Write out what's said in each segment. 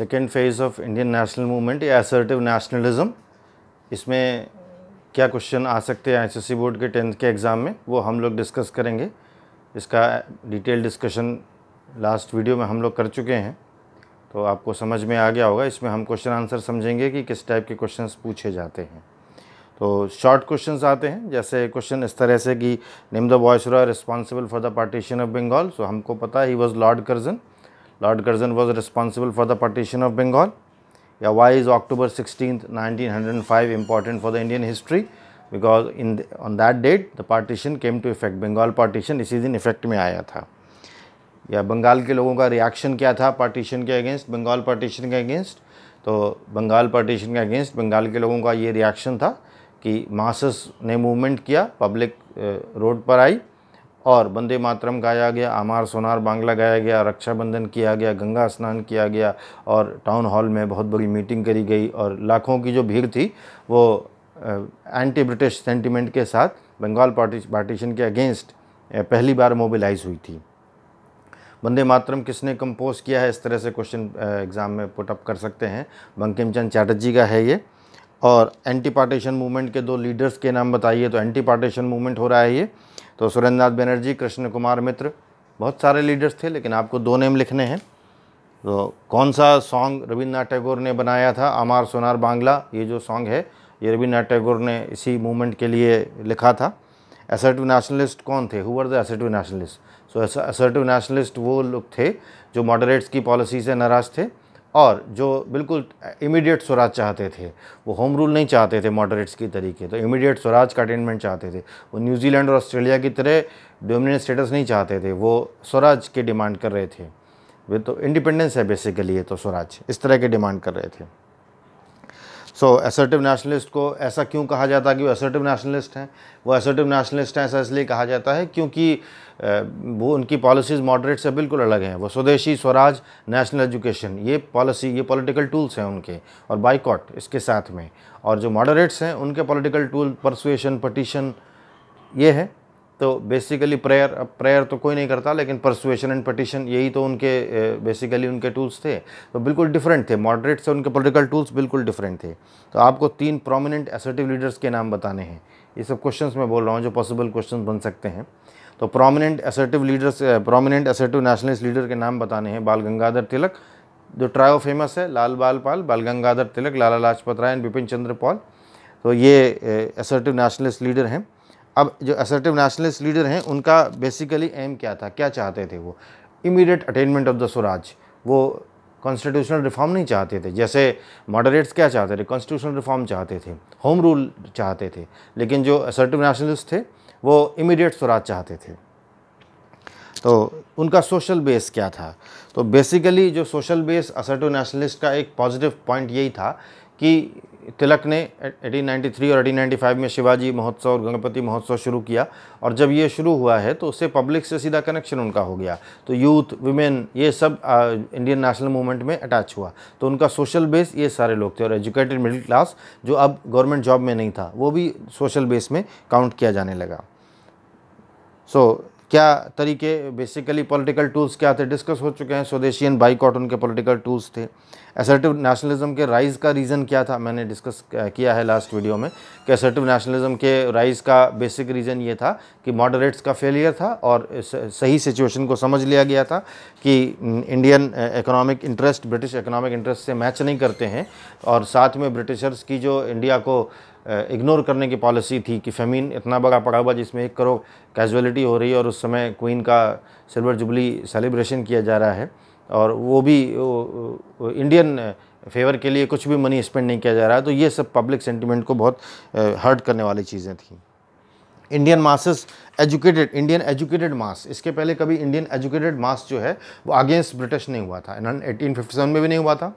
Second phase of Indian national movement या assertive nationalism इसमें क्या क्वेश्चन आ सकते हैं आईसीसी बोर्ड के टेंथ के एग्ज़ाम में वो हम लोग डिस्कस करेंगे इसका डिटेल डिस्कशन लास्ट वीडियो में हम लोग कर चुके हैं तो आपको समझ में आ गया होगा इसमें हम क्वेश्चन आंसर समझेंगे कि किस टाइप के क्वेश्चन पूछे जाते हैं तो शॉर्ट क्वेश्चन आते हैं जैसे क्वेश्चन इस तरह से कि name the viceroy responsible for the partition of Bengal so हमको पता ही was lord Curzon lord Curzon was responsible for the partition of Bengal या why is October sixteen nineteen hundred and five important for the Indian history because in on that date the partition came to effect Bengal partition इसी दिन effect में आया था या बंगाल के लोगों का रिएक्शन क्या था पार्टीशन के अगेंस्ट बंगाल पार्टीशन के अगेंस्ट तो बंगाल पार्टीशन के अगेंस्ट बंगाल के लोगों का ये रिएक्शन था कि मासस ने मूवमेंट किया पब्लिक रोड पर आई और वंदे मातरम गाया गया आमार सोनार बांग्ला गाया गया रक्षाबंधन किया गया गंगा स्नान किया गया और टाउन हॉल में बहुत बड़ी मीटिंग करी गई और लाखों की जो भीड़ थी वो एंटी ब्रिटिश सेंटिमेंट के साथ बंगाल पार्टीशन के अगेंस्ट पहली बार मोबिलाइज हुई थी वंदे मातरम किसने कंपोज किया है इस तरह से क्वेश्चन एग्ज़ाम में पुटअप कर सकते हैं बंकिम चंद चैटर्जी का है ये और एंटी पार्टीशन मूवमेंट के दो लीडर्स के नाम बताइए तो एंटी पार्टीशन मूवमेंट हो रहा है ये तो सुरेंद्रनाथ बनर्जी कृष्ण कुमार मित्र बहुत सारे लीडर्स थे लेकिन आपको दो नेम लिखने हैं तो कौन सा सॉन्ग रविन्द्रनाथ टैगोर ने बनाया था अमार सोनार बांग्ला ये जो सॉन्ग है ये रविन्द्रनाथ टैगोर ने इसी मूवमेंट के लिए लिखा था एसर्टिव नेशनलिस्ट कौन थे who're the assertive nationalist so assertive nationalist वो लोग थे जो मॉडरेट्स की पॉलिसी से नाराज थे और जो बिल्कुल इमीडिएट स्वराज चाहते थे वो होम रूल नहीं चाहते थे मॉडरेट्स की तरीके तो इमीडिएट स्वराज का अटेनमेंट चाहते थे वो न्यूजीलैंड और ऑस्ट्रेलिया की तरह डोमिनेंट स्टेटस नहीं चाहते थे वो स्वराज की डिमांड कर रहे थे वे तो इंडिपेंडेंस है बेसिकली ये तो स्वराज इस तरह के डिमांड कर रहे थे सो असर्टिव नेशनलिस्ट को ऐसा क्यों कहा जाता है कि वो असर्टिव नेशनलिस्ट हैं वो असर्टिव नेशनलिस्ट हैं ऐसा इसलिए कहा जाता है क्योंकि वो उनकी पॉलिसीज़ मॉडरेट से बिल्कुल अलग हैं वो स्वदेशी स्वराज नेशनल एजुकेशन ये पॉलिसी ये पॉलिटिकल टूल्स हैं उनके और बाइकॉट इसके साथ में और जो मॉडरेट्स हैं उनके पॉलिटिकल टूल परसुएशन पटिशन ये है तो बेसिकली प्रेयर अब प्रेयर तो कोई नहीं करता लेकिन परसुएशन एंड पटिशन यही तो उनके बेसिकली उनके टूल्स थे तो बिल्कुल डिफरेंट थे मॉडरेट से उनके पॉलिटिकल टूल्स बिल्कुल डिफरेंट थे तो आपको तीन प्रोमिनेंट एसर्टिव लीडर्स के नाम बताने हैं ये सब क्वेश्चंस मैं बोल रहा हूँ जो पॉसिबल क्वेश्चंस बन सकते हैं तो prominent assertive leaders prominent assertive nationalist leader के नाम बताने हैं बाल गंगाधर तिलक जो ट्रायो फेमस है लाल बाल पाल बाल गंगाधर तिलक लाला लाजपत राय एंड बिपिन चंद्र पॉल तो ये असर्टिव नेशनलिस्ट लीडर हैं अब जो असर्टिव नेशनलिस्ट लीडर हैं उनका बेसिकली एम क्या था क्या चाहते थे वो immediate attainment of the swaraj वो कॉन्स्टिट्यूशनल रिफॉर्म नहीं चाहते थे जैसे मॉडरेट्स क्या चाहते थे कॉन्स्टिट्यूशनल रिफॉर्म चाहते थे होम रूल चाहते थे लेकिन जो असर्टिव नेशनलिस्ट थे वो इमीडिएट स्वराज चाहते थे तो उनका सोशल बेस क्या था तो बेसिकली जो सोशल बेस असर्टिव नेशनलिस्ट का एक पॉजिटिव पॉइंट यही था कि तिलक ने 1893 और 1895 में शिवाजी महोत्सव और गणपति महोत्सव शुरू किया और जब ये शुरू हुआ है तो उससे पब्लिक से सीधा कनेक्शन उनका हो गया तो यूथ वुमेन ये सब आ, इंडियन नेशनल मूवमेंट में अटैच हुआ तो उनका सोशल बेस ये सारे लोग थे और एजुकेटेड मिडिल क्लास जो अब गवर्नमेंट जॉब में नहीं था वो भी सोशल बेस में काउंट किया जाने लगा सो क्या तरीके बेसिकली पॉलिटिकल टूल्स क्या थे डिस्कस हो चुके हैं स्वदेशी एंड बाई कॉटन के पॉलिटिकल टूल्स थे असर्टिव नेशनलिज्म के राइज का रीज़न क्या था मैंने डिस्कस किया है लास्ट वीडियो में कि असर्टिव नेशनलिज्म के राइज का बेसिक रीज़न ये था कि मॉडरेट्स का फेलियर था और सही सिचुएशन को समझ लिया गया था कि Indian economic interest British economic interest से मैच नहीं करते हैं और साथ में ब्रिटिशर्स की जो इंडिया को इग्नोर करने की पॉलिसी थी कि फेमिन इतना बड़ा पड़ा हुआ जिसमें एक करोड़ कैजुअलिटी हो रही है और उस समय क्वीन का सिल्वर जुबली सेलिब्रेशन किया जा रहा है और वो भी इंडियन फेवर के लिए कुछ भी मनी स्पेंड नहीं किया जा रहा है तो ये सब पब्लिक सेंटिमेंट को बहुत हर्ट करने वाली चीज़ें थी Indian masses educated Indian educated mass इसके पहले कभी इंडियन एजुकेटेड मास जो है वो अगेंस्ट ब्रिटिश नहीं हुआ था एटीन फिफ्टी सेवन में भी नहीं हुआ था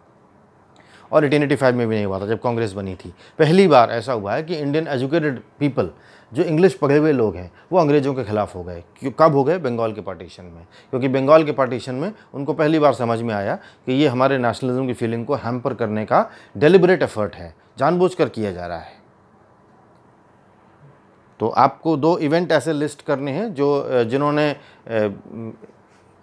और एटीन फाइव में भी नहीं हुआ था जब कांग्रेस बनी थी पहली बार ऐसा हुआ है कि इंडियन एजुकेटेड पीपल जो इंग्लिश पढ़े हुए लोग हैं वो अंग्रेज़ों के ख़िलाफ़ हो गए क्यों कब हो गए बंगाल के पार्टीशन में क्योंकि बंगाल के पार्टीशन में उनको पहली बार समझ में आया कि ये हमारे नेशनलिज्म की फीलिंग को हैम्पर करने का डेलिबरेट एफर्ट है जानबूझ किया जा रहा है तो आपको दो इवेंट ऐसे लिस्ट करने हैं जो जिन्होंने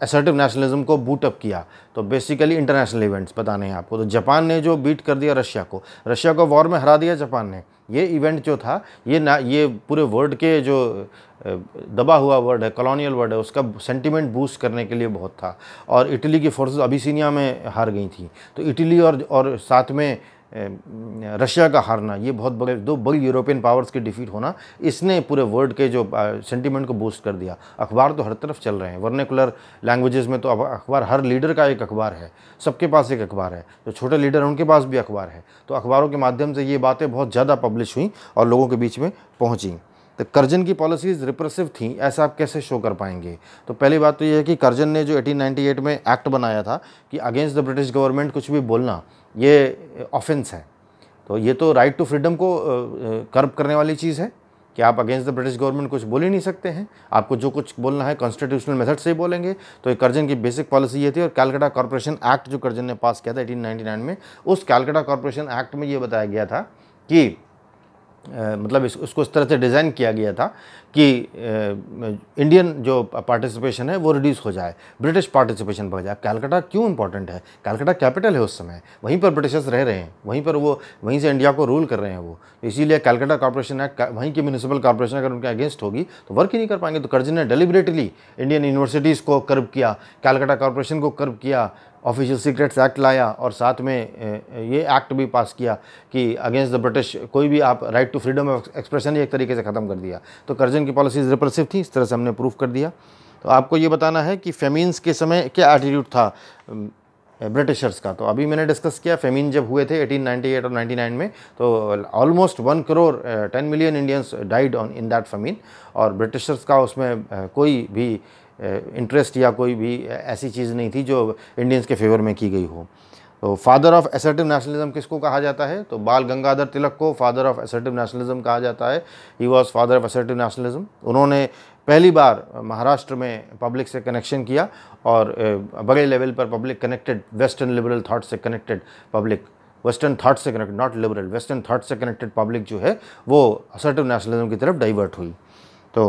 असर्टिव नेशनलिज्म को बूटअप किया तो बेसिकली इंटरनेशनल इवेंट्स बताने हैं आपको तो जापान ने जो बीट कर दिया रशिया को रशिया को वॉर में हरा दिया जापान ने ये इवेंट जो था ये ना ये पूरे वर्ल्ड के जो दबा हुआ वर्ड है कॉलोनियल वर्ड है उसका सेंटिमेंट बूस्ट करने के लिए बहुत था और इटली की फोर्सेस अभिसिनिया में हार गई थी तो इटली और और साथ में रशिया का हारना ये बहुत बड़े दो बड़ी यूरोपियन पावर्स के डिफीट होना इसने पूरे वर्ल्ड के जो सेंटीमेंट को बूस्ट कर दिया अखबार तो हर तरफ चल रहे हैं वर्नेकुलर लैंग्वेजेस में तो अब अखबार हर लीडर का एक अखबार है सबके पास एक अखबार है जो छोटे लीडर हैं उनके पास भी अखबार है तो अखबारों के माध्यम से ये बातें बहुत ज़्यादा पब्लिश हुई और लोगों के बीच में पहुँचीं तो करजन की पॉलिसीज़ रिप्रेसिव थी ऐसा आप कैसे शो कर पाएंगे तो पहली बात तो यह है कि करजन ने जो 1898 में एक्ट बनाया था कि अगेंस्ट द ब्रिटिश गवर्नमेंट कुछ भी बोलना ये ऑफेंस है तो ये तो राइट टू फ्रीडम को कर्ब करने वाली चीज़ है कि आप अगेंस्ट द ब्रिटिश गवर्नमेंट कुछ बोल ही नहीं सकते हैं आपको जो कुछ बोलना है कॉन्स्टिट्यूशनल मेथड से ही बोलेंगे तो करजन की बेसिक पॉलिसी ये थी और कैलकाटा कॉरपोरेशन एक्ट जो करजन ने पास किया था 1899 में उस कैलकाटा कॉरपोरेशन एक्ट में ये बताया गया था कि मतलब इस, उसको इस तरह से डिज़ाइन किया गया था कि इंडियन जो पार्टिसिपेशन है वो रिड्यूस हो जाए ब्रिटिश पार्टिसिपेशन बढ़ जाए कैलकाटा क्यों इंपॉर्टेंट है कैलकाटा कैपिटल है उस समय वहीं पर ब्रिटिशर्स रह रहे हैं वहीं पर वो वहीं से इंडिया को रूल कर रहे हैं वो तो इसीलिए कैलकाटा कॉरपोरेशन एक्ट वहीं की म्यूनसिपल कॉरपोरेशन अगर उनके अगेंस्ट होगी तो वर्क ही नहीं कर पाएंगे तो कर्ज ने डेलीबरेटली इंडियन यूनिवर्सिटीज़ को कर्व किया कैलकाटा कॉरपोरेशन को कर्व किया ऑफिशियल सीक्रेट्स एक्ट लाया और साथ में ये एक्ट भी पास किया कि अगेंस्ट द ब्रिटिश कोई भी आप right to freedom of expression एक तरीके से ख़त्म कर दिया तो कर्जन की पॉलिसीज रिप्रेसिव थी इस तरह से हमने प्रूफ कर दिया तो आपको ये बताना है कि फेमीन्स के समय क्या एटीट्यूड था ब्रिटिशर्स का तो अभी मैंने डिस्कस किया फेमीन जब हुए थे 1898 और 99 में तो almost one crore ten million Indians died on in that famine और ब्रिटिशर्स का उसमें कोई भी इंटरेस्ट या कोई भी ऐसी चीज़ नहीं थी जो इंडियंस के फेवर में की गई हो तो फादर ऑफ एसर्टिव नेशनलिज्म किसको कहा जाता है तो बाल गंगाधर तिलक को फादर ऑफ एसर्टिव नेशनलिज्म कहा जाता है he was father of assertive nationalism उन्होंने पहली बार महाराष्ट्र में पब्लिक से कनेक्शन किया और बड़े लेवल पर public connected western liberal thought से कनेक्टेड पब्लिक वेस्टर्न थाट से connected not liberal western thought से कनेक्टेड पब्लिक जो है वो असर्टिव नेशनलिज्म की तरफ डाइवर्ट हुई तो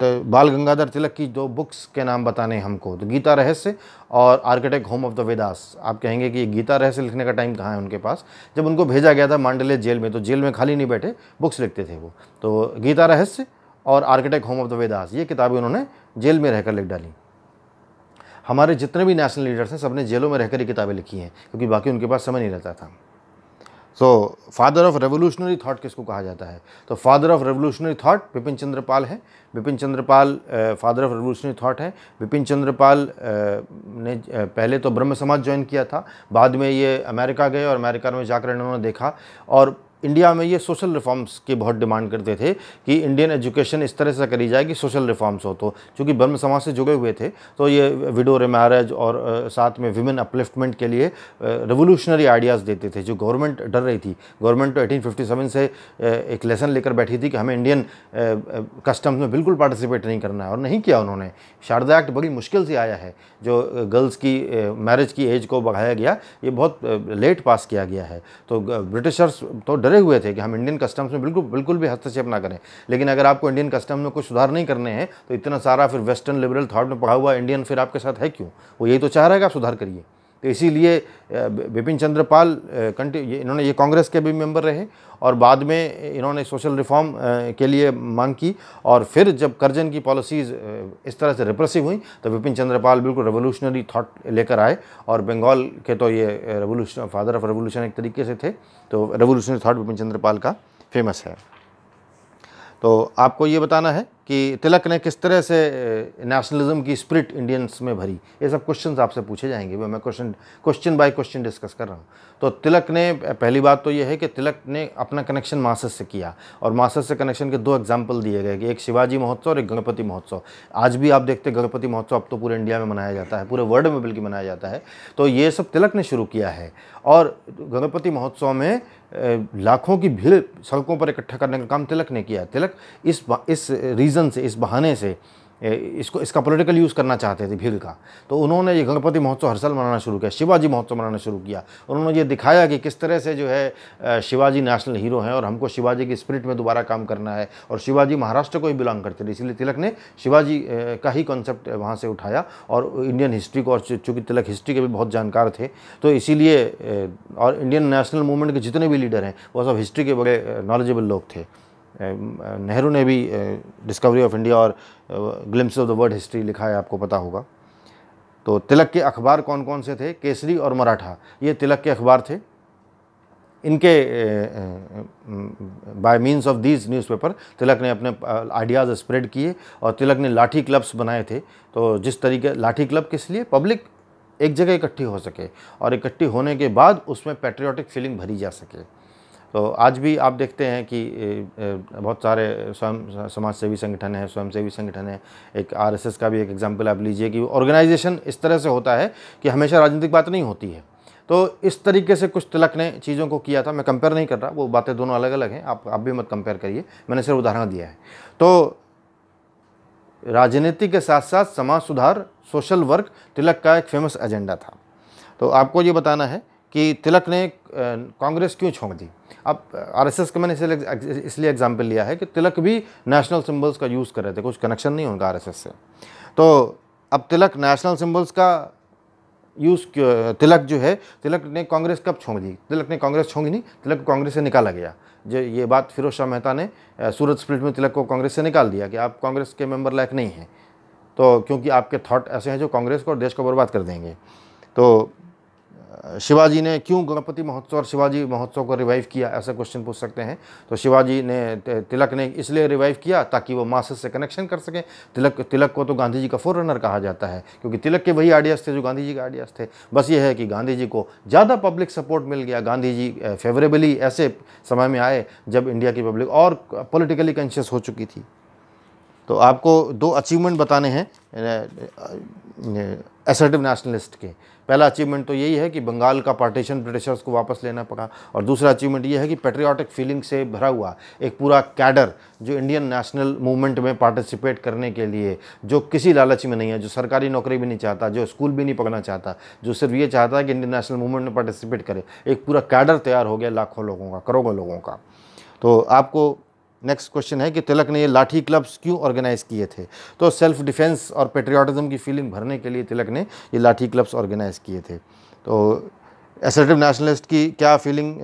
तो बाल गंगाधर तिलक की दो बुक्स के नाम बताने हमको तो गीता रहस्य और arctic home of the Vedas आप कहेंगे कि गीता रहस्य लिखने का टाइम कहाँ है उनके पास जब उनको भेजा गया था मांडले जेल में तो जेल में खाली नहीं बैठे बुक्स लिखते थे वो तो गीता रहस्य और arctic home of the Vedas ये किताबें उन्होंने जेल में रहकर लिख डाली हमारे जितने भी नेशनल लीडर्स हैं सबने जेलों में रहकर ही किताबें लिखी हैं क्योंकि बाकी उनके पास समय नहीं रहता था so father of revolutionary thought किसको कहा जाता है तो father of revolutionary thought Bipin Chandrapal है Bipin Chandrapal father of revolutionary thought है बिपिन चंद्रपाल ने पहले तो ब्रह्म समाज ज्वाइन किया था बाद में ये अमेरिका गए और अमेरिका में जाकर इन्होंने देखा और इंडिया में ये सोशल रिफॉर्म्स की बहुत डिमांड करते थे कि इंडियन एजुकेशन इस तरह से करी जाए कि सोशल रिफॉर्म्स हो तो चूँकि ब्रह्म समाज से जुड़े हुए थे तो ये विडो मैरिज और साथ में विमेन अपलिफ्टमेंट के लिए रेवोल्यूशनरी आइडियाज़ देते थे जो गवर्नमेंट डर रही थी गवर्नमेंट तो एटीन से एक लेसन लेकर बैठी थी कि हमें इंडियन कस्टम्स में बिल्कुल पार्टिसिपेट नहीं करना है और नहीं किया उन्होंने शारदा एक्ट बड़ी मुश्किल से आया है जो गर्ल्स की मैरिज की एज को बढ़ाया गया ये बहुत लेट पास किया गया है तो ब्रिटिशर्स तो डरे डरे हुए थे कि हम इंडियन कस्टम्स में बिल्कुल बिल्कुल भी हस्तक्षेप ना करें लेकिन अगर आपको इंडियन कस्टम में कुछ सुधार नहीं करने हैं तो इतना सारा फिर वेस्टर्न लिबरल थाट में पढ़ा हुआ इंडियन फिर आपके साथ है क्यों वो यही तो चाह रहा है कि आप सुधार करिए तो इसीलिए विपिन चंद्र पाल कंटिन्यू इन्होंने ये कांग्रेस के भी मेंबर रहे और बाद में इन्होंने सोशल रिफॉर्म के लिए मांग की और फिर जब करजन की पॉलिसीज़ इस तरह से रिप्रेसिव हुई तो विपिन चंद्र पाल बिल्कुल रेवोल्यूशनरी थॉट लेकर आए और बंगाल के तो ये रेवोल्यूशन फादर ऑफ रेवोल्यूशन एक तरीके से थे तो रेवोल्यूशनरी थाट विपिन चंद्र का फेमस है तो आपको ये बताना है कि तिलक ने किस तरह से नेशनलिज्म की स्प्रिट इंडियंस में भरी ये सब क्वेश्चन आपसे पूछे जाएंगे मैं question question by question discuss कर रहा हूँ तो तिलक ने पहली बात तो ये है कि तिलक ने अपना कनेक्शन मासस से किया और मासस से कनेक्शन के दो एग्जाम्पल दिए गए कि एक शिवाजी महोत्सव और एक गणपति महोत्सव आज भी आप देखते गणपति महोत्सव अब तो पूरे इंडिया में मनाया जाता है पूरे वर्ल्ड में बल्कि मनाया जाता है तो ये सब तिलक ने शुरू किया है और गणपति महोत्सव में लाखों की भीड़ सड़कों पर इकट्ठा करने का काम तिलक ने किया तिलक इस इस रीज़न रीज़न से इस बहाने से इसको इसका पॉलिटिकल यूज़ करना चाहते थे भीड़ का तो उन्होंने ये गणपति महोत्सव हर साल मनाना शुरू किया शिवाजी महोत्सव मनाना शुरू किया उन्होंने ये दिखाया कि किस तरह से जो है शिवाजी नेशनल हीरो हैं और हमको शिवाजी की स्पिरिट में दोबारा काम करना है और शिवाजी महाराष्ट्र को ही बिलोंग करते थे इसलिए तिलक ने शिवाजी का ही कॉन्सेप्ट वहाँ से उठाया और इंडियन हिस्ट्री को और चूँकि तिलक हिस्ट्री के भी बहुत जानकार थे तो इसीलिए और इंडियन नेशनल मूवमेंट के जितने भी लीडर हैं वो सब हिस्ट्री के बड़े नॉलेजेबल लोग थे नेहरू ने भी डिस्कवरी ऑफ इंडिया और glimpses of the world history लिखा है आपको पता होगा तो तिलक के अखबार कौन कौन से थे केसरी और मराठा ये तिलक के अखबार थे इनके by means of these newspaper Tilak ने अपने आइडियाज़ स्प्रेड किए और तिलक ने लाठी क्लब्स बनाए थे तो जिस तरीके लाठी क्लब किस लिए पब्लिक एक जगह इकट्ठी हो सके और इकट्ठी होने के बाद उसमें पेट्रियाटिक फीलिंग भरी जा सके तो आज भी आप देखते हैं कि बहुत सारे स्वयं समाजसेवी संगठन हैं स्वयंसेवी संगठन हैं एक आरएसएस का भी एक एग्जाम्पल आप लीजिए कि ऑर्गेनाइजेशन इस तरह से होता है कि हमेशा राजनीतिक बात नहीं होती है तो इस तरीके से कुछ तिलक ने चीज़ों को किया था मैं कंपेयर नहीं कर रहा वो बातें दोनों अलग अलग हैं आप आप भी मत कंपेयर करिए मैंने सिर्फ उदाहरण दिया है तो राजनीति के साथ साथ समाज सुधार सोशल वर्क तिलक का एक फेमस एजेंडा था तो आपको ये बताना है कि तिलक ने कांग्रेस क्यों छोंक दी अब आरएसएस का मैंने इसलिए इसलिए एग्जाम्पल लिया है कि तिलक भी नेशनल सिम्बल्स का यूज़ कर रहे थे कुछ कनेक्शन नहीं उनका आरएसएस से तो अब तिलक नेशनल सिम्बल्स का यूज़ तिलक जो है तिलक ने कांग्रेस कब छोंक दी तिलक ने कांग्रेस छोंगी नहीं तिलक कांग्रेस से निकाला गया जो ये बात फिरोज शाह मेहता ने सूरत स्प्लिट में तिलक को कांग्रेस से निकाल दिया कि आप कांग्रेस के मेंबर लायक नहीं हैं तो क्योंकि आपके थॉट ऐसे हैं जो कांग्रेस को और देश को बर्बाद कर देंगे तो शिवाजी ने क्यों गणपति महोत्सव और शिवाजी महोत्सव को रिवाइव किया ऐसा क्वेश्चन पूछ सकते हैं तो शिवाजी ने तिलक ने इसलिए रिवाइव किया ताकि वो मासस से कनेक्शन कर सकें तिलक तिलक को तो गांधी जी का फोर रनर कहा जाता है क्योंकि तिलक के वही आइडियाज़ थे जो गांधी जी के आइडियाज़ थे बस ये है कि गांधी जी को ज़्यादा पब्लिक सपोर्ट मिल गया गांधी जी फेवरेबली ऐसे समय में आए जब इंडिया की पब्लिक और पोलिटिकली कॉन्शियस हो चुकी थी तो आपको दो अचीवमेंट बताने हैं एसर्टिव नेशनलिस्ट के पहला अचीवमेंट तो यही है कि बंगाल का पार्टीशन ब्रिटिशर्स को वापस लेना पड़ा और दूसरा अचीवमेंट ये है कि पेट्रियाटिक फीलिंग से भरा हुआ एक पूरा कैडर जो इंडियन नेशनल मूवमेंट में पार्टिसिपेट करने के लिए जो किसी लालच में नहीं है जो सरकारी नौकरी भी नहीं चाहता जो स्कूल भी नहीं पकड़ना चाहता जो सिर्फ ये चाहता है कि इंडियन नेशनल मूवमेंट में पार्टिसिपेट करे एक पूरा कैडर तैयार हो गया लाखों लोगों का करोड़ों लोगों का तो आपको नेक्स्ट क्वेश्चन है कि तिलक ने ये लाठी क्लब्स क्यों ऑर्गेनाइज किए थे तो सेल्फ डिफेंस और पेट्रियाटिज़म की फीलिंग भरने के लिए तिलक ने ये लाठी क्लब्स ऑर्गेनाइज किए थे तो एसर्टिव नेशनलिस्ट की क्या फीलिंग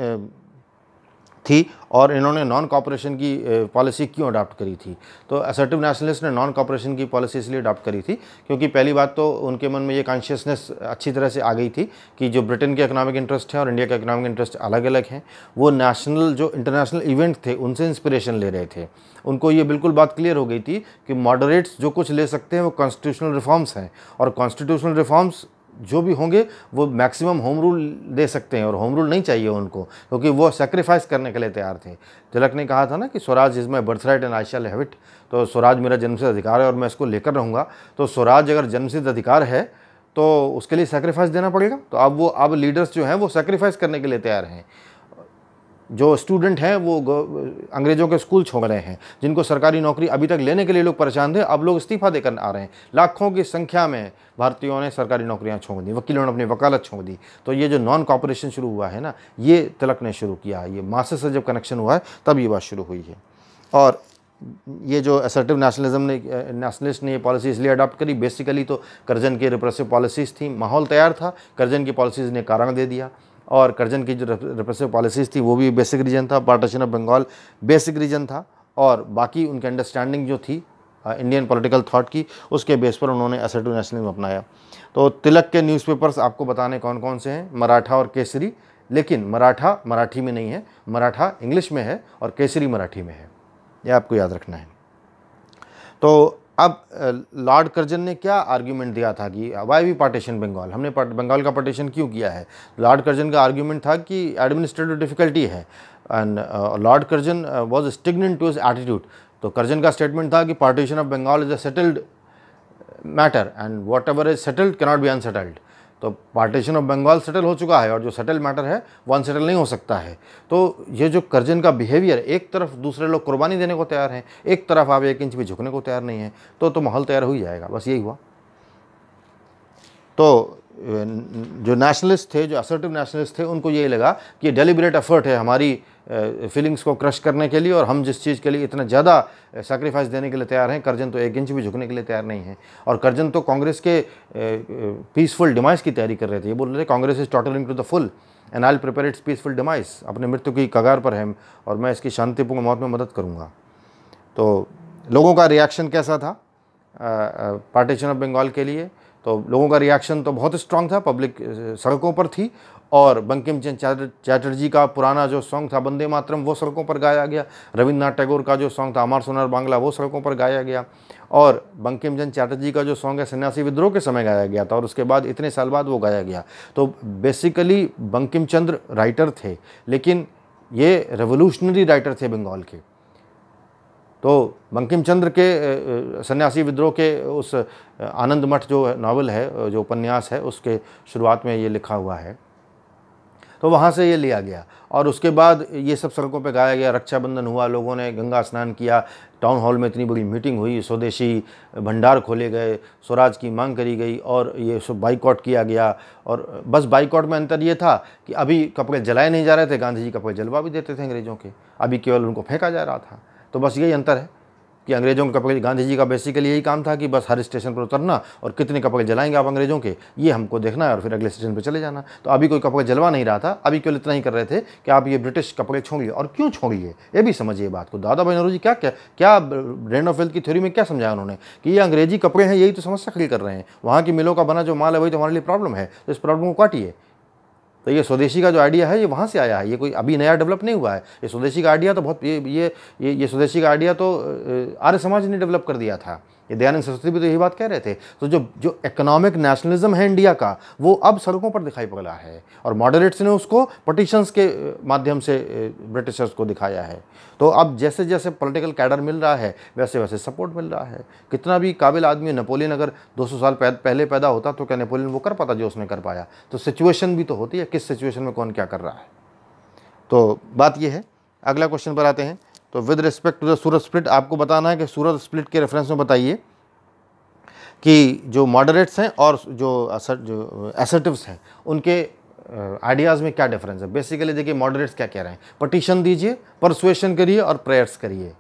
थी और इन्होंने नॉन कॉपरेशन की पॉलिसी क्यों अडॉप्ट करी थी तो असर्टिव नेशनलिस्ट ने नॉन कॉपरेशन की पॉलिसी इसलिए अडॉप्ट करी थी क्योंकि पहली बात तो उनके मन में ये कॉन्शियसनेस अच्छी तरह से आ गई थी कि जो ब्रिटेन के इकोनॉमिक इंटरेस्ट हैं और इंडिया के इकोनॉमिक इंटरेस्ट अलग अलग हैं वो नेशनल जो इंटरनेशनल इवेंट थे उनसे इंस्परेशन ले रहे थे उनको ये बिल्कुल बात क्लियर हो गई थी कि मॉडरेट्स जो कुछ ले सकते हैं वो कॉन्स्टिट्यूशनल रिफॉर्म्स हैं और कॉन्स्टिट्यूशनल रिफॉर्म्स जो भी होंगे वो मैक्सिमम होम रूल दे सकते हैं और होम रूल नहीं चाहिए उनको क्योंकि वो सेक्रीफाइस करने के लिए तैयार थे तिलक ने कहा था ना कि Swaraj is my birthright and I shall have it तो स्वराज मेरा जन्मसिद्ध अधिकार है और मैं इसको लेकर रहूँगा तो स्वराज अगर जन्मसिद्ध अधिकार है तो उसके लिए सेक्रीफाइस देना पड़ेगा तो अब वो अब लीडर्स जो हैं वो सेक्रीफाइस करने के लिए तैयार हैं जो स्टूडेंट हैं वो अंग्रेज़ों के स्कूल छोड़ रहे हैं जिनको सरकारी नौकरी अभी तक लेने के लिए लोग परेशान थे अब लोग इस्तीफ़ा देकर आ रहे हैं लाखों की संख्या में भारतीयों ने सरकारी नौकरियां छोड़ दी वकीलों ने अपनी वकालत छोड़ दी तो ये जो नॉन कॉपरेशन शुरू हुआ है ना ये तिलक ने शुरू किया ये मासे से जब कनेक्शन हुआ है तब ये बात शुरू हुई है और ये जो असर्टिव नेशनलिज्म ने नेशनलिस्ट ने ये पॉलिसी इसलिए अडॉप्ट करी बेसिकली तो करजन की रिप्रेसिव पॉलिसीज़ थी माहौल तैयार था करजन की पॉलिसीज़ ने कारण दे दिया और करजन की जो रिप्रेसिव पॉलिसीज थी वो भी बेसिक रीजन था partition of Bengal basic reason था और बाकी उनकी अंडरस्टैंडिंग जो थी इंडियन पॉलिटिकल थॉट की उसके बेस पर उन्होंने नेशनल नेशनलिज्म अपनाया तो तिलक के न्यूज़पेपर्स आपको बताने कौन कौन से हैं मराठा और केसरी लेकिन मराठा मराठी में नहीं है मराठा इंग्लिश में है और केसरी मराठी में है यह आपको याद रखना है तो अब लॉर्ड कर्जन ने क्या आर्ग्यूमेंट दिया था कि वाई वी पार्टीशन बंगाल हमने बंगाल का पार्टीशन क्यों किया है लॉर्ड कर्जन का आर्ग्यूमेंट था कि एडमिनिस्ट्रेटिव डिफ़िकल्टी है and Lord Curzon was stagnant to his attitude तो कर्जन का स्टेटमेंट था कि partition of Bengal is a settled matter and whatever is settled cannot be unsettled तो पार्टीशन ऑफ बंगाल सेटल हो चुका है और जो सेटल मैटर है वो अनसेटल नहीं हो सकता है तो ये जो करजन का बिहेवियर एक तरफ दूसरे लोग कुर्बानी देने को तैयार हैं एक तरफ आप एक इंच भी झुकने को तैयार नहीं है तो तो माहौल तैयार हो ही जाएगा बस यही हुआ तो जो नेशनलिस्ट थे जो असर्टिव नेशनलिस्ट थे उनको ये लगा कि डेलीबरेट एफर्ट है हमारी फीलिंग्स को क्रश करने के लिए और हम जिस चीज़ के लिए इतना ज़्यादा सेक्रीफाइस देने के लिए तैयार हैं करजन तो एक इंच भी झुकने के लिए तैयार नहीं है और करजन तो कांग्रेस के पीसफुल डिमाइस की तैयारी कर रहे थे ये बोल रहे Congress is in to the fall and I prepare its peaceful demise अपने मृत्यु की कगार पर है और मैं इसकी शांतिपूर्ण मौत में मदद करूँगा तो लोगों का रिएक्शन कैसा था पार्टीशन ऑफ बंगाल के लिए तो लोगों का रिएक्शन तो बहुत स्ट्रांग था पब्लिक सड़कों पर थी और बंकिम चंद चैटर्जी का पुराना जो सॉन्ग था वंदे मातरम वो सड़कों पर गाया गया रविन्द्रनाथ टैगोर का जो सॉन्ग था अमार सोनार बांग्ला वो सड़कों पर गाया गया और बंकिम चंद चैटर्जी का जो सॉन्ग है सन्यासी विद्रोह के समय गाया गया था और उसके बाद इतने साल बाद वो गाया गया तो बेसिकली बंकिम चंद्र राइटर थे लेकिन ये रेवोल्यूशनरी राइटर थे बंगाल के तो बंकिम चंद्र के सन्यासी विद्रोह के उस आनंद मठ जो नावल है जो उपन्यास है उसके शुरुआत में ये लिखा हुआ है तो वहाँ से ये लिया गया और उसके बाद ये सब सड़कों पे गाया गया रक्षाबंधन हुआ लोगों ने गंगा स्नान किया टाउन हॉल में इतनी बड़ी मीटिंग हुई स्वदेशी भंडार खोले गए स्वराज की मांग करी गई और ये सब बाइकआउट किया गया और बस बाइकआउट में अंतर ये था कि अभी कपड़े जलाए नहीं जा रहे थे गांधी जी कपड़े जलवा भी देते थे अंग्रेज़ों के अभी केवल उनको फेंका जा रहा था तो बस यही अंतर है कि अंग्रेज़ों के पकड़ गांधी जी का बेसिकली यही काम था कि बस हर स्टेशन पर उतरना और कितने कपड़े जलाएंगे आप अंग्रेज़ों के ये हमको देखना है और फिर अगले स्टेशन पर चले जाना तो अभी कोई कपड़े जलवा नहीं रहा था अभी केवल इतना ही कर रहे थे कि आप ये ब्रिटिश कपड़े छोड़िए और क्यों छोड़िए ये भी समझिए बात को दादा भाई जी क्या क्या क्या ब्रेन ऑफ वेल्थ की थ्योरी में क्या समझाया उन्होंने कि ये अंग्रेजी कपड़े हैं यही तो समस्या खड़ी कर रहे हैं वहाँ की मिलों का बना जो माल है वही तो हमारे लिए प्रॉब्लम है तो इस प्रॉब्लम को काटिए तो ये स्वदेशी का जो आइडिया है ये वहाँ से आया है ये कोई अभी नया डेवलप नहीं हुआ है ये स्वदेशी का आइडिया तो बहुत ये ये ये, स्वदेशी का आइडिया तो आर्य समाज ने डेवलप कर दिया था ये दयानंद सरस्वती भी तो यही बात कह रहे थे तो जो जो इकोनॉमिक नेशनलिज्म है इंडिया का वो अब सड़कों पर दिखाई पड़ा है और मॉडरेट्स ने उसको पटिशंस के माध्यम से ब्रिटिशर्स को दिखाया है तो अब जैसे जैसे पॉलिटिकल कैडर मिल रहा है वैसे वैसे सपोर्ट मिल रहा है कितना भी काबिल आदमी नेपोलियन अगर सौ साल पहले पैदा होता तो क्या नेपोलियन वो कर पाता जो उसने कर पाया तो सिचुएशन भी तो होती है किस सिचुएशन में कौन क्या कर रहा है तो बात यह है अगला क्वेश्चन पर आते हैं तो with respect to the Surat split आपको बताना है कि सूरत स्प्लिट के रेफरेंस में बताइए कि जो मॉडरेट्स हैं और जो असर जो एसर्टिव्स हैं उनके आइडियाज़ में क्या डिफरेंस है बेसिकली देखिए मॉडरेट्स क्या कह रहे हैं पटिशन दीजिए परसुएशन करिए और प्रेयर्स करिए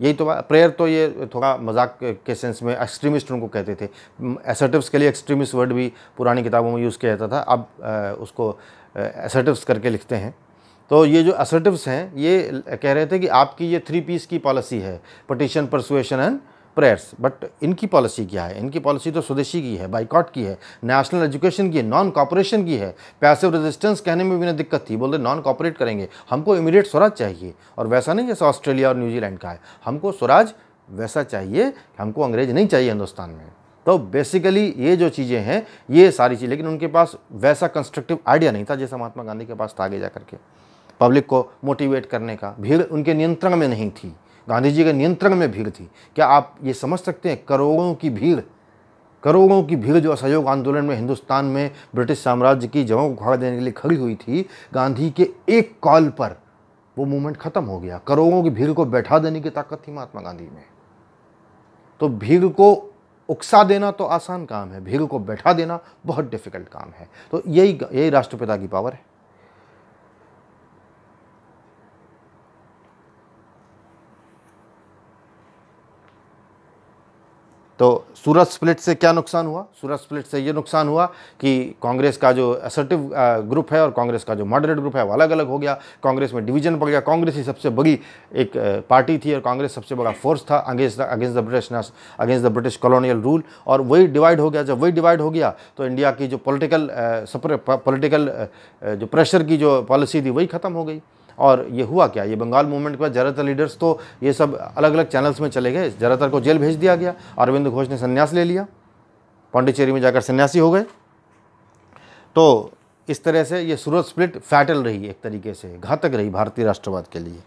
यही तो प्रेयर तो ये थोड़ा मजाक के सेंस में एक्सट्रीमिस्ट उनको कहते थे एसर्टिव्स के लिए एक्सट्रीमिस्ट वर्ड भी पुरानी किताबों में यूज़ किया जाता था अब आ, उसको एसर्टिव्स करके लिखते हैं तो ये जो असर्टिव्स हैं ये कह रहे थे कि आपकी ये थ्री पीस की पॉलिसी है petition persuasion and prayers but इनकी पॉलिसी क्या है इनकी पॉलिसी तो स्वदेशी की है बाइकॉट की है नेशनल एजुकेशन की है नॉन कॉपरेशन की है पैसिव रेजिस्टेंस कहने में भी ना दिक्कत थी बोलते नॉन कॉपरेट करेंगे हमको इमीडिएट स्वराज चाहिए और वैसा नहीं जैसा ऑस्ट्रेलिया और न्यूजीलैंड का है हमको स्वराज वैसा चाहिए हमको अंग्रेज नहीं चाहिए हिंदुस्तान में तो बेसिकली ये जो चीज़ें हैं ये सारी चीज़ लेकिन उनके पास वैसा कंस्ट्रक्टिव आइडिया नहीं था जैसा महात्मा गांधी के पास था आगे जा करके पब्लिक को मोटिवेट करने का भीड़ उनके नियंत्रण में नहीं थी गांधी जी के नियंत्रण में भीड़ थी क्या आप ये समझ सकते हैं करोड़ों की भीड़ करोड़ों की भीड़ जो असहयोग आंदोलन में हिंदुस्तान में ब्रिटिश साम्राज्य की जगहों को खड़ा देने के लिए खड़ी हुई थी गांधी के एक कॉल पर वो मूवमेंट खत्म हो गया करोड़ों की भीड़ को बैठा देने की ताकत थी महात्मा गांधी में तो भीड़ को उकसा देना तो आसान काम है भीड़ को बैठा देना बहुत डिफिकल्ट काम है तो यही यही राष्ट्रपिता की पावर है तो सूरत स्प्लिट से क्या नुकसान हुआ सूरत स्प्लिट से ये नुकसान हुआ कि कांग्रेस का जो असर्टिव ग्रुप है और कांग्रेस का जो मॉडरेट ग्रुप है वो अलग अलग हो गया कांग्रेस में डिवीजन पड़ गया कांग्रेस ही सबसे बड़ी एक पार्टी थी और कांग्रेस सबसे बड़ा फोर्स था against against the British against the British colonial rule और वही डिवाइड हो गया जब वही डिवाइड हो गया तो इंडिया की जो पोलिटिकल पोलिटिकल जो प्रेशर की जो पॉलिसी थी वही ख़त्म हो गई और ये हुआ क्या ये बंगाल मूवमेंट के बाद ज़्यादातर लीडर्स तो ये सब अलग अलग चैनल्स में चले गए ज़्यादातर को जेल भेज दिया गया अरविंद घोष ने संन्यास ले लिया पांडिचेरी में जाकर सन्यासी हो गए तो इस तरह से ये सूरत स्प्लिट फैटल रही एक तरीके से घातक रही भारतीय राष्ट्रवाद के लिए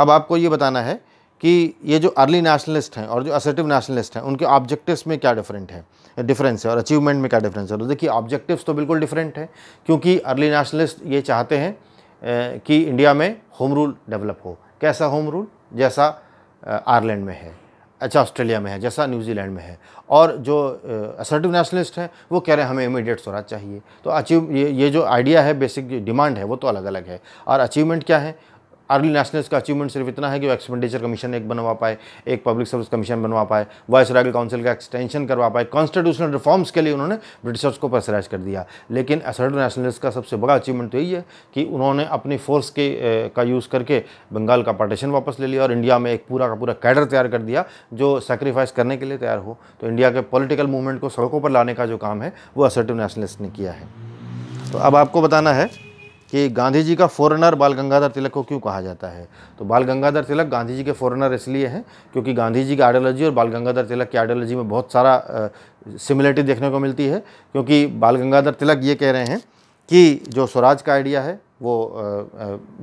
अब आपको ये बताना है कि ये जो अर्ली नेशनलिस्ट हैं और जो असर्टिव नेशनलिस्ट हैं उनके ऑब्जेक्टिव्स में क्या डिफरेंट है डिफरेंस है और अचीवमेंट में क्या डिफरेंस है तो देखिए ऑब्जेक्टिव्स तो बिल्कुल डिफरेंट है क्योंकि अर्ली नेशनलिस्ट ये चाहते हैं कि इंडिया में होम रूल डेवलप हो कैसा होम रूल जैसा आयरलैंड में है अच्छा ऑस्ट्रेलिया में है जैसा न्यूजीलैंड में है और जो असर्टिव नेशनलिस्ट हैं वो कह रहे हैं हमें इमीडिएट स्वराज चाहिए तो अचीव ये ये जो आइडिया है बेसिक डिमांड है वो तो अलग अलग है और अचीवमेंट क्या है अर्ली नेशनल्स का अचीवमेंट सिर्फ इतना है कि वो एक्सपेंडिचर कमीशन एक बनवा पाए एक पब्लिक सर्विस कमीशन बनवा पाए वाइस रॉयल काउंसिल का एक्सटेंशन करवा पाए कॉन्स्टिट्यूशनल रिफॉर्म्स के लिए उन्होंने ब्रिटिशर्स को प्रेसराइज कर दिया लेकिन असर्ड नेशनल्स का सबसे बड़ा अचीवमेंट तो यही है कि उन्होंने अपनी फोर्स के का यूज़ करके बंगाल का पार्टीशन वापस ले लिया और इंडिया में एक पूरा का पूरा कैडर तैयार कर दिया जो सेक्रीफाइस करने के लिए तैयार हो तो इंडिया के पॉलिटिकल मूवमेंट को सड़कों पर लाने का जो काम है वो असर्टिव नेशनलिस्ट ने किया है तो अब आपको बताना है कि गांधी जी का फॉरनर बाल गंगाधर तिलक को क्यों कहा जाता है तो बाल गंगाधर तिलक गांधी जी के फॉरनर इसलिए हैं क्योंकि गांधी जी की आइडियोलॉजी और बाल गंगाधर तिलक की आइडियोलॉजी में बहुत सारा सिमिलरिटी देखने को मिलती है क्योंकि बाल गंगाधर तिलक ये कह रहे हैं कि जो स्वराज का आइडिया है वो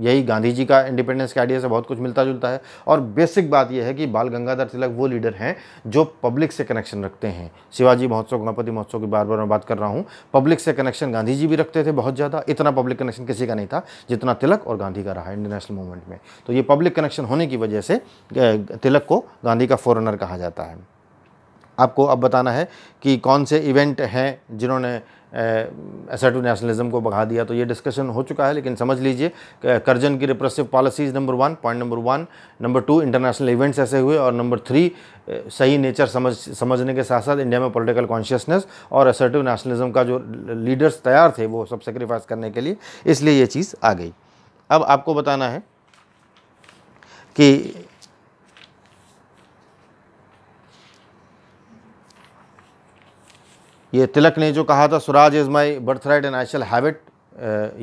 यही गांधी जी का इंडिपेंडेंस के आइडिया से बहुत कुछ मिलता जुलता है और बेसिक बात यह है कि बाल गंगाधर तिलक वो लीडर हैं जो पब्लिक से कनेक्शन रखते हैं शिवाजी महोत्सव गणपति महोत्सव की बार बार मैं बात कर रहा हूँ पब्लिक से कनेक्शन गांधी जी भी रखते थे बहुत ज़्यादा इतना पब्लिक कनेक्शन किसी का नहीं था जितना तिलक और गांधी का रहा इंटरनेशनल मूवमेंट में तो ये पब्लिक कनेक्शन होने की वजह से तिलक को गांधी का फॉरनर कहा जाता है आपको अब बताना है कि कौन से इवेंट हैं जिन्होंने असर्टिव नेशनलिज्म को बढ़ा दिया तो ये डिस्कशन हो चुका है लेकिन समझ लीजिए करजन की repressive policies number one point number one number two international events ऐसे हुए और नंबर थ्री सही नेचर समझ समझने के साथ साथ इंडिया में पॉलिटिकल कॉन्शियसनेस और असर्टिव नेशनलिज्म का जो लीडर्स तैयार थे वो सब सेक्रीफाइस करने के लिए इसलिए ये चीज़ आ गई अब आपको बताना है कि ये तिलक ने जो कहा था Swaraj is my birthright and I shall have it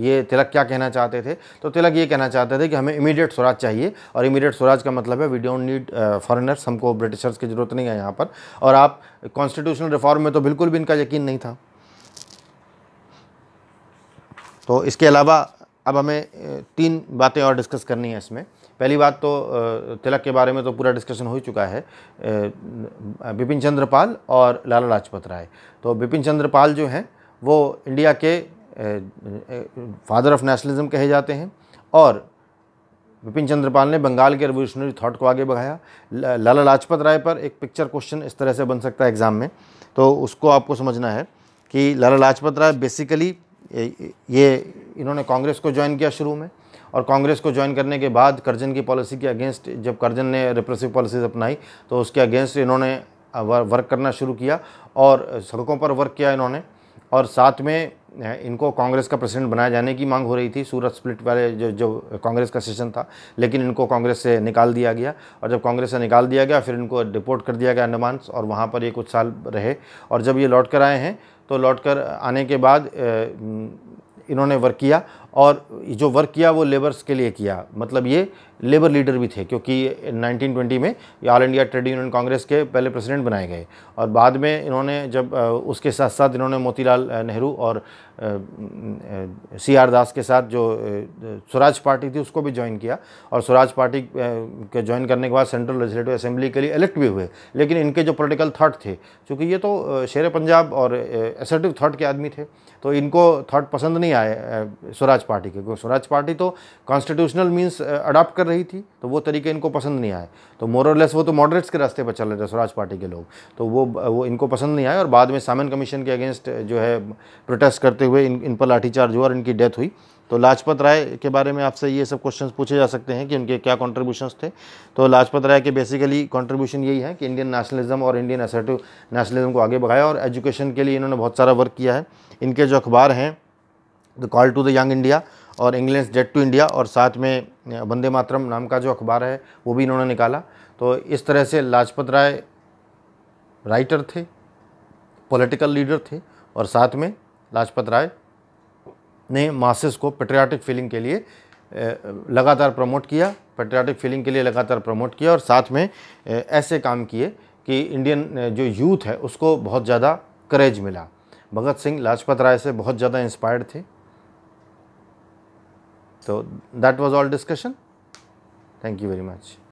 ये तिलक क्या कहना चाहते थे तो तिलक ये कहना चाहते थे कि हमें इमीडिएट स्वराज चाहिए और इमीडिएट स्वराज का मतलब है वी डोंट नीड फॉरेनर्स हमको ब्रिटिशर्स की ज़रूरत नहीं है यहाँ पर और आप कॉन्स्टिट्यूशनल रिफॉर्म में तो बिल्कुल भी इनका यकीन नहीं था तो इसके अलावा अब हमें तीन बातें और डिस्कस करनी है इसमें पहली बात तो तिलक के बारे में तो पूरा डिस्कशन हो चुका है बिपिन चंद्रपाल और लाला लाजपत राय तो बिपिन चंद्रपाल जो हैं वो इंडिया के फादर ऑफ नेशनलिज्म कहे जाते हैं और बिपिन चंद्रपाल ने बंगाल के रिवोल्यूशनरी थॉट को आगे बढ़ाया लाला लाजपत राय पर एक पिक्चर क्वेश्चन इस तरह से बन सकता है एग्ज़ाम में तो उसको आपको समझना है कि लाला लाजपत राय बेसिकली ये इन्होंने कांग्रेस को ज्वाइन किया शुरू में और कांग्रेस को ज्वाइन करने के बाद करजन की पॉलिसी के अगेंस्ट जब करजन ने रिप्रेसिव पॉलिसीज अपनाई तो उसके अगेंस्ट इन्होंने वर्क करना शुरू किया और सड़कों पर वर्क किया इन्होंने और साथ में इनको कांग्रेस का प्रेसिडेंट बनाए जाने की मांग हो रही थी सूरत स्प्लिट वाले जो जो कांग्रेस का सेशन था लेकिन इनको कांग्रेस से निकाल दिया गया और जब कांग्रेस से निकाल दिया गया फिर इनको डिपोर्ट कर दिया गया अंडमान और वहाँ पर ये कुछ साल रहे और जब ये लौट कर आए हैं तो लौट कर आने के बाद इन्होंने वर्क किया और जो वर्क किया वो लेबर्स के लिए किया मतलब ये लेबर लीडर भी थे क्योंकि 1920 में All India Trade Union Congress के पहले प्रेसिडेंट बनाए गए और बाद में इन्होंने जब उसके साथ साथ इन्होंने मोतीलाल नेहरू और सी आर दास के साथ जो स्वराज पार्टी थी उसको भी ज्वाइन किया और स्वराज पार्टी के ज्वाइन करने के बाद सेंट्रल लेजिस्लेटिव असेंबली के लिए इलेक्ट भी हुए लेकिन इनके जो पोलिटिकल थाट थे चूँकि ये तो शेर पंजाब और एसर्टिव थाट के आदमी थे तो इनको थाट पसंद नहीं आए स्वराज पार्टी के क्योंकि स्वराज पार्टी तो कॉन्स्टिट्यूशनल मीन्स अडाप्ट कर कर रही थी तो वो तरीके इनको पसंद नहीं आए तो मोरलेस वो तो मॉडरेट्स के रास्ते पर चल रहे थे स्वराज पार्टी के लोग तो वो वो इनको पसंद नहीं आए और बाद में सामन कमीशन के अगेंस्ट जो है प्रोटेस्ट करते हुए इन इन पर लाठीचार्ज हुआ और इनकी डेथ हुई तो लाजपत राय के बारे में आपसे ये सब क्वेश्चन पूछे जा सकते हैं कि उनके क्या कॉन्ट्रीब्यूशन थे तो लाजपत राय के बेसिकली कॉन्ट्रीब्यूशन यही है कि इंडियन नेशनलिज्म और इंडियन असर्टिव नेशनलिज्म को आगे बढ़ाया और एजुकेशन के लिए इन्होंने बहुत सारा वर्क किया है इनके जो अखबार हैं the call to the young India और इंग्लैंड जेट टू इंडिया और साथ में वंदे मातरम नाम का जो अखबार है वो भी इन्होंने निकाला तो इस तरह से लाजपत राय राइटर थे पॉलिटिकल लीडर थे और साथ में लाजपत राय ने मासेस को पेट्रियाटिक फीलिंग के लिए लगातार प्रमोट किया पेट्रियाटिक फीलिंग के लिए लगातार प्रमोट किया और साथ में ऐसे काम किए कि इंडियन जो यूथ है उसको बहुत ज़्यादा करेज मिला भगत सिंह लाजपत राय से बहुत ज़्यादा इंस्पायर्ड थे So, that was all discussion. Thank you very much.